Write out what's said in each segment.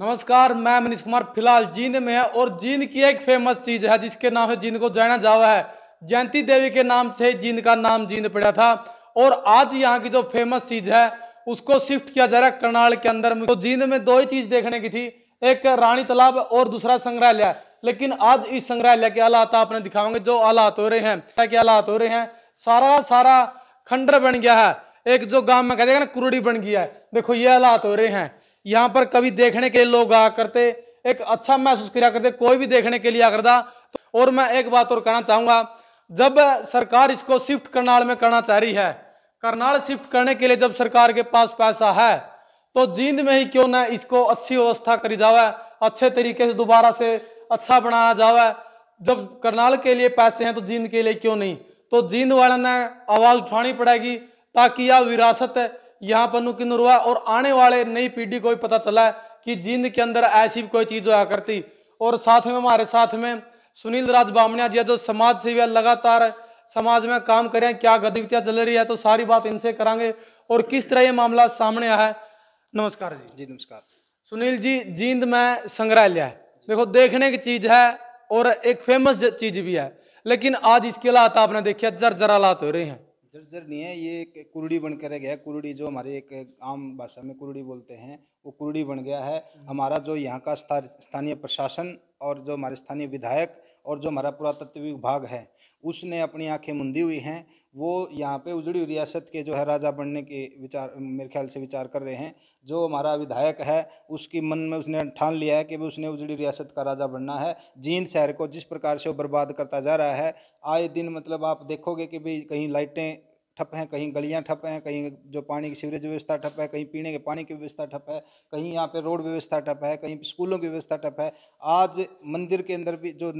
नमस्कार मैं मनीष कुमार फिलहाल जींद में है और जींद की एक फेमस चीज है जिसके नाम से जींद को जाना जावा है जयंती देवी के नाम से जींद का नाम जींद पड़ा था और आज यहाँ की जो फेमस चीज है उसको शिफ्ट किया जा रहा है करनाल के अंदर तो जींद में दो ही चीज देखने की थी एक रानी तालाब और दूसरा संग्रहालय लेकिन आज इस संग्रहालय के आलात आपने दिखाओगे जो हालात हो रहे हैं क्या हालात हो रहे हैं सारा सारा खंडर बन गया है एक जो गांव में कहते हैं ना कुरड़ी बन गया है देखो ये हालात हो रहे हैं यहाँ पर कभी देखने के लोग आ करते एक अच्छा महसूस किया करते कोई भी देखने के लिए आ करता तो और मैं एक बात और कहना चाहूँगा जब सरकार इसको शिफ्ट करनाल में करना चाह रही है करनाल शिफ्ट करने के लिए जब सरकार के पास पैसा है तो जींद में ही क्यों ना इसको अच्छी व्यवस्था करी जावे अच्छे तरीके से दोबारा से अच्छा बनाया जावे जब करनाल के लिए पैसे हैं तो जींद के लिए क्यों नहीं तो जींद वाले ने आवाज़ उठानी पड़ेगी ताकि यह विरासत यहाँ पर नुकिन हुआ और आने वाले नई पीढ़ी को भी पता चला कि जींद के अंदर ऐसी कोई चीज़ हुआ करती और साथ में हमारे साथ में सुनील राज बामनिया जी जो समाज सेवी लगातार समाज में काम हैं क्या गतिविधियां चल रही है तो सारी बात इनसे करांगे और किस तरह ये मामला सामने आया है नमस्कार जी जी नमस्कार सुनील जी जींद में संग्रहालय है देखो देखने की चीज़ है और एक फेमस चीज़ भी है लेकिन आज इसके लात आपने देखी जर जरा लात हो रही हैं जर्जर नहीं है ये एक कुरड़ी बन कर गया कुरड़ी जो हमारे एक आम भाषा में कुरड़ी बोलते हैं वो कुरड़ी बन गया है हमारा जो यहाँ का स्थानीय प्रशासन और जो हमारे स्थानीय विधायक और जो हमारा पुरातत्व विभाग है उसने अपनी आंखें मुंदी हुई हैं वो यहाँ पे उजड़ी रियासत के जो है राजा बनने के विचार मेरे ख्याल से विचार कर रहे हैं जो हमारा विधायक है उसकी मन में उसने ठान लिया है कि भी उसने उजड़ी रियासत का राजा बनना है जींद शहर को जिस प्रकार से वो बर्बाद करता जा रहा है आए दिन मतलब आप देखोगे कि भाई कहीं लाइटें ठप हैं कहीं गलियां ठप हैं कहीं जो पानी की सीवरेज व्यवस्था ठप है कहीं पीने के पानी की व्यवस्था ठप है कहीं यहाँ पे रोड व्यवस्था ठप है कहीं स्कूलों की व्यवस्था ठप है आज मंदिर के अंदर भी जो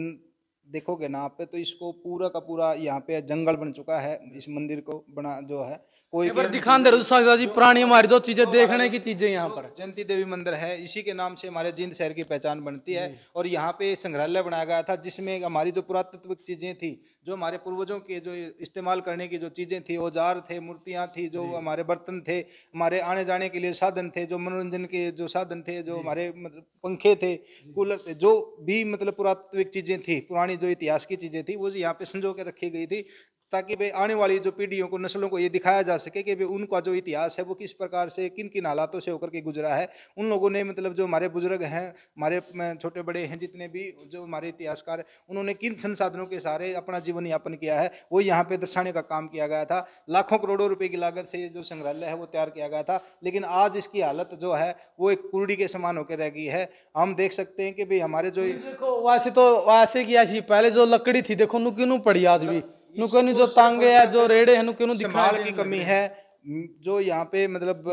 देखोगे ना आप पे तो इसको पूरा का पूरा यहाँ पे जंगल बन चुका है इस मंदिर को बना जो है कोई दिखा दे जी तो पुरानी हमारी जो तो चीजें देखने की चीजें यहाँ पर तो जयंती देवी मंदिर है इसी के नाम से हमारे जींद शहर की पहचान बनती है और यहाँ पे संग्रहालय बनाया गया था जिसमें हमारी जो पुरातत्विक चीजें थी जो हमारे पूर्वजों के जो इस्तेमाल करने की जो चीजें थी औजार थे मूर्तियाँ थी जो हमारे बर्तन थे हमारे आने जाने के लिए साधन थे जो मनोरंजन के जो साधन थे जो हमारे मतलब पंखे थे कूलर थे जो भी मतलब पुरातत्विक चीजें थी पुरानी जो इतिहास की चीजें थी वो यहाँ पे संजो के रखी गई थी ताकि भाई आने वाली जो पीढ़ियों को नस्लों को ये दिखाया जा सके कि भाई उनका जो इतिहास है वो किस प्रकार से किन किन हालातों से होकर के गुजरा है उन लोगों ने मतलब जो हमारे बुजुर्ग हैं हमारे छोटे बड़े हैं जितने भी जो हमारे इतिहासकार उन्होंने किन संसाधनों के सहारे अपना जीवन यापन किया है वो यहाँ पर दर्शाने का काम किया गया था लाखों करोड़ों रुपये की लागत से ये जो संग्रहालय है वो तैयार किया गया था लेकिन आज इसकी हालत जो है वो एक कुरडी के समान होकर रह गई है हम देख सकते हैं कि भाई हमारे जो वैसे तो वैसे किया पहले जो लकड़ी थी देखो नुकी नु पड़ी आज भी नुकनी जो तांगे या जो रेड़े हैं नुकनु संभाल की कमी है जो यहाँ पे मतलब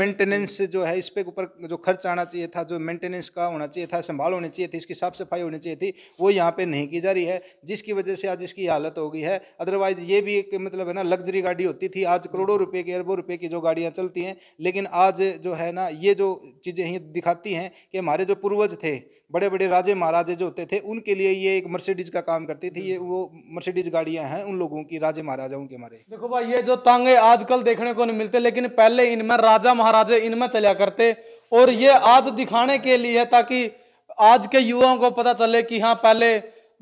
मेंटेनेंस जो है इस पे ऊपर जो खर्च आना चाहिए था जो मेंटेनेंस का होना चाहिए था संभाल होनी चाहिए थी इसकी साफ सफाई होनी चाहिए थी वो यहाँ पे नहीं की जा रही है जिसकी वजह से आज इसकी हालत हो गई है अदरवाइज ये भी एक मतलब है ना लग्जरी गाड़ी होती थी आज करोड़ों रुपये की अरबों रुपये की जो गाड़ियाँ चलती हैं लेकिन आज जो है ना ये जो चीज़ें दिखाती हैं कि हमारे जो पूर्वज थे बड़े बड़े राजे महाराजे जो होते थे उनके लिए ये एक मर्सिडीज का काम करती थी ये वो मर्सिडीज गाड़ियां हैं उन लोगों की राजे महाराजाओं के मारे देखो भाई ये जो तांगे आजकल देखने को नहीं मिलते लेकिन पहले इनमें राजा महाराजे इनमें चलिया करते और ये आज दिखाने के लिए है ताकि आज के युवाओं को पता चले कि हाँ पहले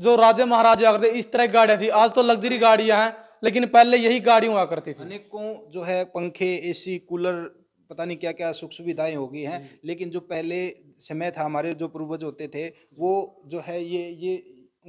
जो राजे महाराजे आते इस तरह की गाड़ियाँ थी आज तो लग्जरी गाड़ियाँ हैं लेकिन पहले यही गाड़ी हुआ करती थी अनेकों जो है पंखे एसी कूलर पता नहीं क्या क्या सुख सुविधाएं हो गई हैं लेकिन जो पहले समय था हमारे जो पूर्वज होते थे वो जो है ये ये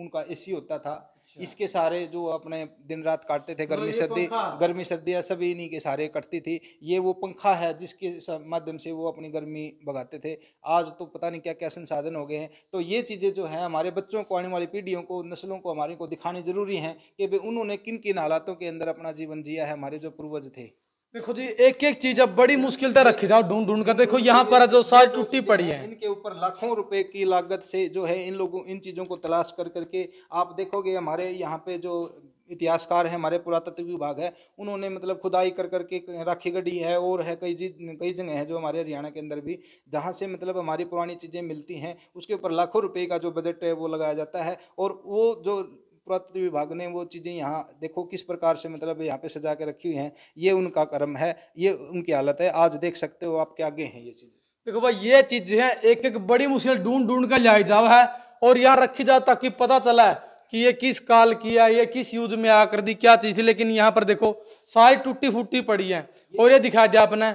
उनका ए होता था अच्छा। इसके सारे जो अपने दिन रात काटते थे मतलब गर्मी सर्दी गर्मी सर्दियाँ सभी इन्हीं के सारे कटती थी ये वो पंखा है जिसके माध्यम से वो अपनी गर्मी भगाते थे आज तो पता नहीं क्या क्या संसाधन हो गए हैं तो ये चीज़ें जो हैं हमारे बच्चों को आने वाली पीढ़ियों को नस्लों को हमारे को दिखानी जरूरी हैं कि भाई उन्होंने किन किन हालातों के अंदर अपना जीवन जिया है हमारे जो पूर्वज थे देखो जी एक एक चीज अब बड़ी मुश्किल से रखी जाओ ढूंढ ढूंढ कर देखो यहाँ पर जो सारी टूटी पड़ी है इनके ऊपर लाखों रुपए की लागत से जो है इन लोगों इन चीजों को तलाश कर करके आप देखोगे हमारे यहाँ पे जो इतिहासकार हैं हमारे पुरातत्व विभाग है उन्होंने मतलब खुदाई कर करके राखी गढ़ी है और है कई जी कई जगह है जो हमारे हरियाणा के अंदर भी जहाँ से मतलब हमारी पुरानी चीज़ें मिलती हैं उसके ऊपर लाखों रुपए का जो बजट है वो लगाया जाता है और वो जो पुरातत्व विभाग ने वो चीज़ें यहाँ देखो किस प्रकार से मतलब यहाँ पे सजा के रखी हुई हैं ये उनका कर्म है ये उनकी हालत है आज देख सकते हो आपके आगे हैं ये चीज़ें देखो भाई ये चीज़ें हैं एक एक बड़ी मुश्किल ढूंढ ढूंढ कर लिया जाओ है और यहाँ रखी जाओ ताकि पता चला है कि ये किस काल की है ये किस यूज में आकर दी क्या चीज़ थी लेकिन यहाँ पर देखो सारी टूटी फूटी पड़ी है और ये दिखा दिया आपने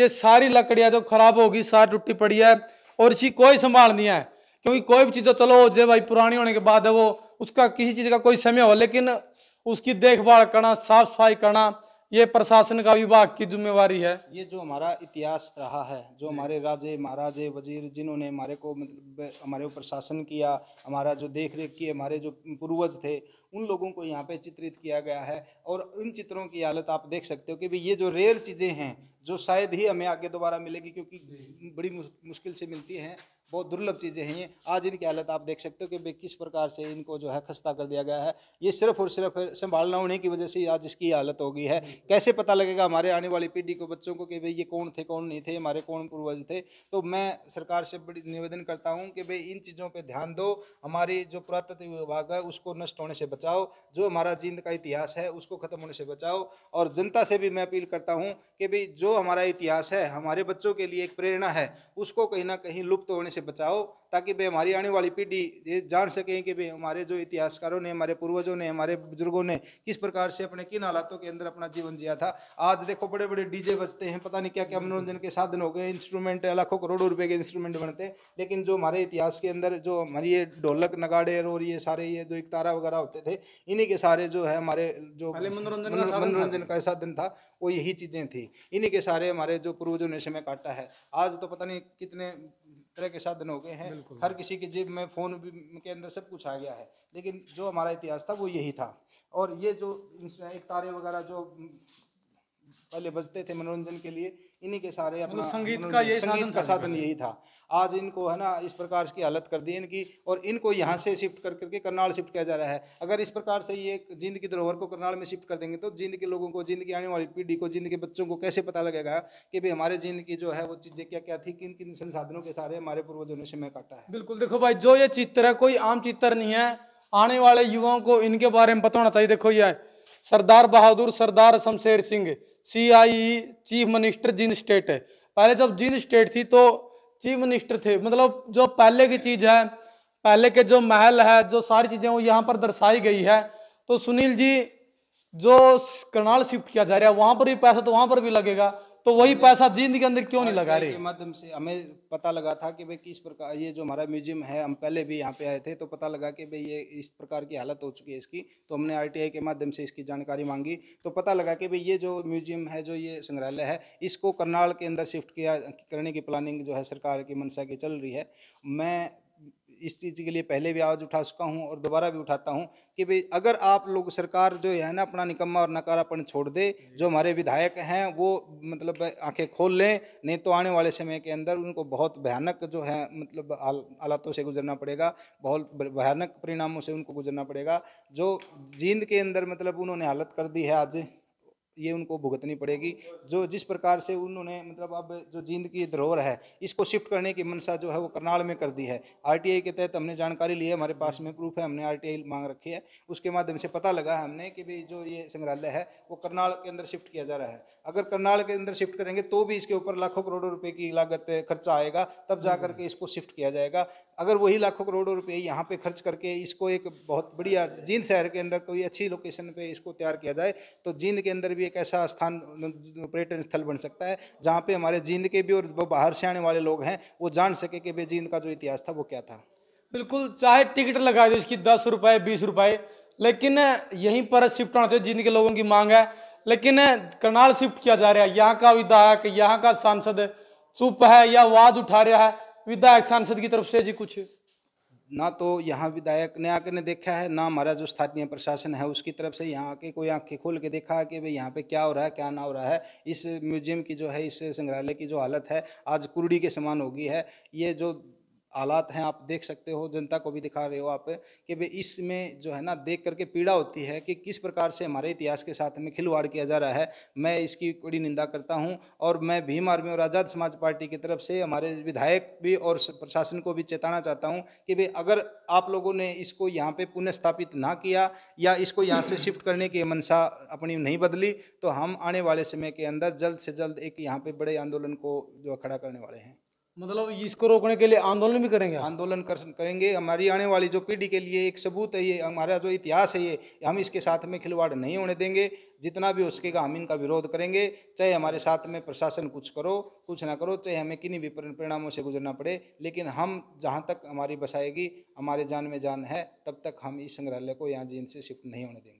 ये सारी लकड़ियाँ जो खराब होगी सारी टूटी पड़ी है और इसी कोई संभाल नहीं है क्योंकि कोई भी चीज़ चलो जे भाई पुरानी होने के बाद है वो उसका किसी चीज़ का कोई समय हो लेकिन उसकी देखभाल करना साफ सफाई करना ये प्रशासन का विभाग की जिम्मेवारी है ये जो हमारा इतिहास रहा है जो हमारे राजे महाराजे वजीर जिन्होंने हमारे को मतलब हमारे ऊपर शासन किया हमारा जो देख रेख किए हमारे जो पूर्वज थे उन लोगों को यहाँ पे चित्रित किया गया है और उन चित्रों की हालत आप देख सकते हो कि भी ये जो रेयर चीज़ें हैं जो शायद ही हमें आगे दोबारा मिलेगी क्योंकि बड़ी मुश्किल से मिलती हैं बहुत दुर्लभ चीज़ें हैं ये आज इनकी हालत आप देख सकते हो कि किस प्रकार से इनको जो है खस्ता कर दिया गया है ये सिर्फ और सिर्फ संभालना होने की वजह से आज इसकी हालत हो गई है कैसे पता लगेगा हमारे आने वाली पीढ़ी को बच्चों को कि भाई ये कौन थे कौन नहीं थे हमारे कौन पूर्वज थे तो मैं सरकार से बड़ी निवेदन करता हूँ कि भाई इन चीज़ों पर ध्यान दो हमारी जो पुरातत्व विभाग है उसको नष्ट होने से बचाओ जो हमारा जींद का इतिहास है उसको ख़त्म होने से बचाओ और जनता से भी मैं अपील करता हूँ कि भाई जो हमारा इतिहास है हमारे बच्चों के लिए एक प्रेरणा है उसको कहीं ना कहीं लुप्त होने से बचाओ ताकि भाई हमारी आने वाली पीढ़ी ये जान सकें कि भाई हमारे जो इतिहासकारों ने हमारे पूर्वजों ने हमारे बुजुर्गों ने किस प्रकार से अपने किन हालातों के अंदर अपना जीवन जिया था आज देखो बड़े बड़े डीजे बजते हैं पता नहीं क्या क्या हम्म, हम्म। मनोरंजन के साधन हो गए इंस्ट्रूमेंट लाखों करोड़ों रुपये के इंस्ट्रूमेंट बनते हैं लेकिन जो हमारे इतिहास के अंदर जो हमारी ये ढोलक नगाड़े और ये सारे ये जो एक तारा वगैरह होते थे इन्हीं के सारे जो है हमारे जो मनोरंजन का साधन था वो यही चीज़ें थी इन्हीं के सारे हमारे जो पूर्वजों ने समय काटा है आज तो पता नहीं कितने तरह के साधन हो गए हैं हर किसी के जेब में फ़ोन के अंदर सब कुछ आ गया है लेकिन जो हमारा इतिहास था वो यही था और ये जो एक तारे वगैरह जो पहले बजते थे मनोरंजन के लिए इन्हीं के सारे मतलब अपना संगीत का यही संगीत का साधन यही था आज इनको है ना इस प्रकार की हालत कर दी इनकी और इनको यहाँ से शिफ्ट कर करके करनाल शिफ्ट किया जा रहा है अगर इस प्रकार से ये जिंद की धरोहर को करनाल में शिफ्ट कर देंगे तो जिंद के लोगों को जिंद की आने वाली पीढ़ी को जिंद के बच्चों को कैसे पता लगेगा कि भाई हमारे जिंद की जो है वो चीज़ें क्या क्या थी किन किन संसाधनों के सारे हमारे पूर्वजों ने समय काटा है बिल्कुल देखो भाई जो ये चित्र है कोई आम चित्र नहीं है आने वाले युवाओं को इनके बारे में पता होना चाहिए देखो ये Sardar Bahadur Sardar Shamsher Singh C I e, chief minister जिन स्टेट है पहले जब जिन स्टेट थी तो चीफ मिनिस्टर थे मतलब जो पहले की चीज़ है पहले के जो महल है जो सारी चीज़ें वो यहाँ पर दर्शाई गई है तो सुनील जी जो करनाल शिफ्ट किया जा रहा है वहाँ पर भी पैसा तो वहाँ पर भी लगेगा तो वही पैसा जींद के अंदर क्यों नहीं लगा रहे माध्यम से हमें पता लगा था कि भाई किस प्रकार ये जो हमारा म्यूजियम है हम पहले भी यहाँ पे आए थे तो पता लगा कि भाई ये इस प्रकार की हालत हो चुकी है इसकी तो हमने आरटीआई के माध्यम से इसकी जानकारी मांगी तो पता लगा कि भाई ये जो म्यूजियम है जो ये संग्रहालय है इसको करनाल के अंदर शिफ्ट किया करने की प्लानिंग जो है सरकार की मनसा की चल रही है मैं इस चीज़ के लिए पहले भी आवाज़ उठा चुका हूँ और दोबारा भी उठाता हूँ कि भाई अगर आप लोग सरकार जो है ना अपना निकम्मा और नकारापन छोड़ दे जो हमारे विधायक हैं वो मतलब आंखें खोल लें नहीं तो आने वाले समय के अंदर उनको बहुत भयानक जो है मतलब हालातों से गुजरना पड़ेगा बहुत भयानक परिणामों से उनको गुजरना पड़ेगा जो जींद के अंदर मतलब उन्होंने हालत कर दी है आज ये उनको भुगतनी पड़ेगी जो जिस प्रकार से उन्होंने मतलब अब जो जींद की धरोहर है इसको शिफ्ट करने की मंशा जो है वो करनाल में कर दी है आरटीआई के तहत हमने जानकारी ली है हमारे पास में प्रूफ है हमने आरटीआई मांग रखी है उसके माध्यम से पता लगा है हमने कि भाई जो ये संग्रहालय है वो करनाल के अंदर शिफ्ट किया जा रहा है अगर करनाल के अंदर शिफ्ट करेंगे तो भी इसके ऊपर लाखों करोड़ों रुपये की लागत खर्चा आएगा तब जा करके इसको शिफ्ट किया जाएगा अगर वही लाखों करोड़ों रुपये यहाँ पे खर्च करके इसको एक बहुत बढ़िया जींद शहर के अंदर कोई अच्छी लोकेशन पे इसको तैयार किया जाए तो जींद के अंदर भी भी एक ऐसा स्थान पर्यटन स्थल बन सकता है जहाँ पे हमारे जींद के भी और बाहर से आने वाले लोग हैं वो जान सके कि भाई जींद का जो इतिहास था वो क्या था बिल्कुल चाहे टिकट लगा दे इसकी दस रुपये बीस रुपये लेकिन यहीं पर शिफ्ट होना चाहिए जींद के लोगों की मांग है लेकिन करनाल शिफ्ट किया जा रहा है यहाँ का विधायक यहाँ का सांसद चुप है या आवाज़ उठा रहा है विधायक सांसद की तरफ से जी कुछ ना तो यहाँ विधायक ने आकर ने देखा है ना हमारा जो स्थानीय प्रशासन है उसकी तरफ से यहाँ आके कोई आंखें खोल के देखा है कि भाई यहाँ पे क्या हो रहा है क्या ना हो रहा है इस म्यूजियम की जो है इस संग्रहालय की जो हालत है आज कुरड़ी के समान होगी है ये जो हालात हैं आप देख सकते हो जनता को भी दिखा रहे हो आप कि भाई इसमें जो है ना देख करके पीड़ा होती है कि किस प्रकार से हमारे इतिहास के साथ में खिलवाड़ किया जा रहा है मैं इसकी कड़ी निंदा करता हूँ और मैं भीम आर्मी और आज़ाद समाज पार्टी की तरफ से हमारे विधायक भी और प्रशासन को भी चेताना चाहता हूँ कि भाई अगर आप लोगों ने इसको यहाँ पर पुनः ना किया या इसको यहाँ से शिफ्ट करने की मनसा अपनी नहीं बदली तो हम आने वाले समय के अंदर जल्द से जल्द एक यहाँ पर बड़े आंदोलन को जो खड़ा करने वाले हैं मतलब इसको रोकने के लिए आंदोलन भी करेंगे आंदोलन कर, करेंगे हमारी आने वाली जो पीढ़ी के लिए एक सबूत है ये हमारा जो इतिहास है ये हम इसके साथ में खिलवाड़ नहीं होने देंगे जितना भी हो सकेगा हम इनका विरोध करेंगे चाहे हमारे साथ में प्रशासन कुछ करो कुछ ना करो चाहे हमें किन्हीं भी परिणामों से गुजरना पड़े लेकिन हम जहाँ तक हमारी बसाएगी हमारे जान में जान है तब तक हम इस संग्रहालय को यहाँ जीन से शिफ्ट नहीं होने देंगे